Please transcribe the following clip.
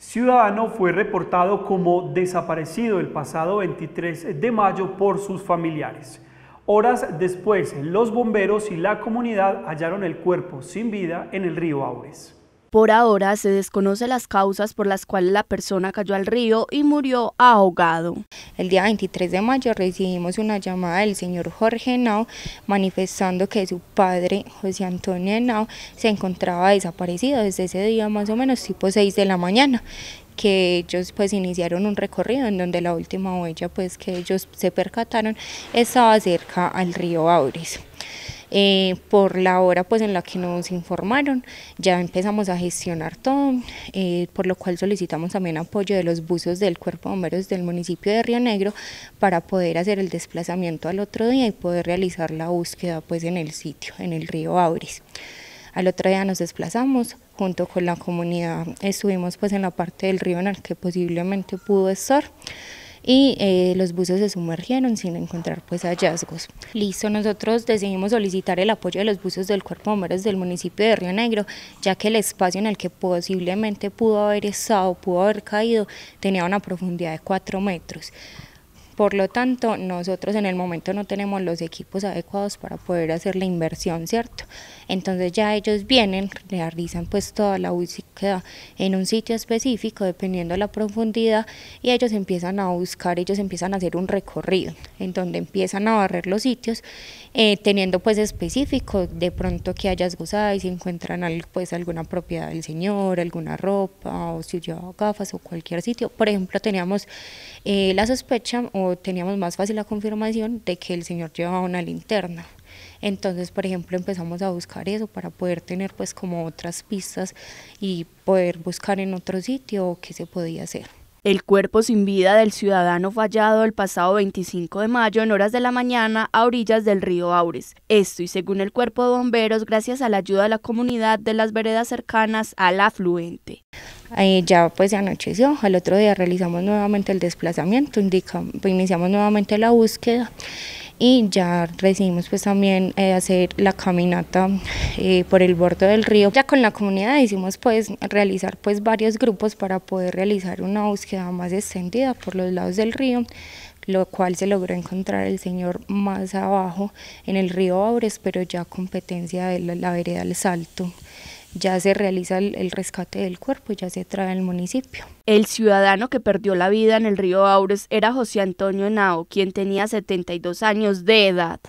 ciudadano fue reportado como desaparecido el pasado 23 de mayo por sus familiares. Horas después, los bomberos y la comunidad hallaron el cuerpo sin vida en el río Aures. Por ahora se desconoce las causas por las cuales la persona cayó al río y murió ahogado. El día 23 de mayo recibimos una llamada del señor Jorge Nao manifestando que su padre José Antonio Henao, se encontraba desaparecido desde ese día más o menos tipo 6 de la mañana que ellos pues iniciaron un recorrido en donde la última huella pues que ellos se percataron estaba cerca al río Auris. Eh, por la hora pues en la que nos informaron ya empezamos a gestionar todo, eh, por lo cual solicitamos también apoyo de los buzos del Cuerpo de Bomberos del municipio de Río Negro para poder hacer el desplazamiento al otro día y poder realizar la búsqueda pues en el sitio, en el río Auris. Al otro día nos desplazamos, junto con la comunidad estuvimos pues en la parte del río en el que posiblemente pudo estar y eh, los buzos se sumergieron sin encontrar pues hallazgos. Listo, nosotros decidimos solicitar el apoyo de los buzos del Cuerpo de Bomberos del municipio de Río Negro, ya que el espacio en el que posiblemente pudo haber estado, pudo haber caído, tenía una profundidad de 4 metros. Por lo tanto, nosotros en el momento no tenemos los equipos adecuados para poder hacer la inversión, ¿cierto? Entonces ya ellos vienen, realizan pues toda la búsqueda en un sitio específico, dependiendo de la profundidad, y ellos empiezan a buscar, ellos empiezan a hacer un recorrido, en donde empiezan a barrer los sitios, eh, teniendo pues específicos, de pronto que hayas gozado y si encuentran pues alguna propiedad del señor, alguna ropa, o si llevaba gafas o cualquier sitio. Por ejemplo, teníamos eh, la sospecha o teníamos más fácil la confirmación de que el señor llevaba una linterna. Entonces, por ejemplo, empezamos a buscar eso para poder tener pues como otras pistas y poder buscar en otro sitio qué se podía hacer. El cuerpo sin vida del ciudadano fallado el pasado 25 de mayo en horas de la mañana a orillas del río Aures. Esto y según el cuerpo de bomberos gracias a la ayuda de la comunidad de las veredas cercanas al afluente ya pues se anocheció, al otro día realizamos nuevamente el desplazamiento, indica, iniciamos nuevamente la búsqueda y ya decidimos pues también eh, hacer la caminata eh, por el borde del río. Ya con la comunidad hicimos pues realizar pues varios grupos para poder realizar una búsqueda más extendida por los lados del río lo cual se logró encontrar el señor más abajo en el río Aures, pero ya competencia de la, la vereda El Salto ya se realiza el, rescate del cuerpo y ya se trae al municipio. El ciudadano que perdió la vida en el río Aures era José Antonio Nao, quien tenía 72 años de edad.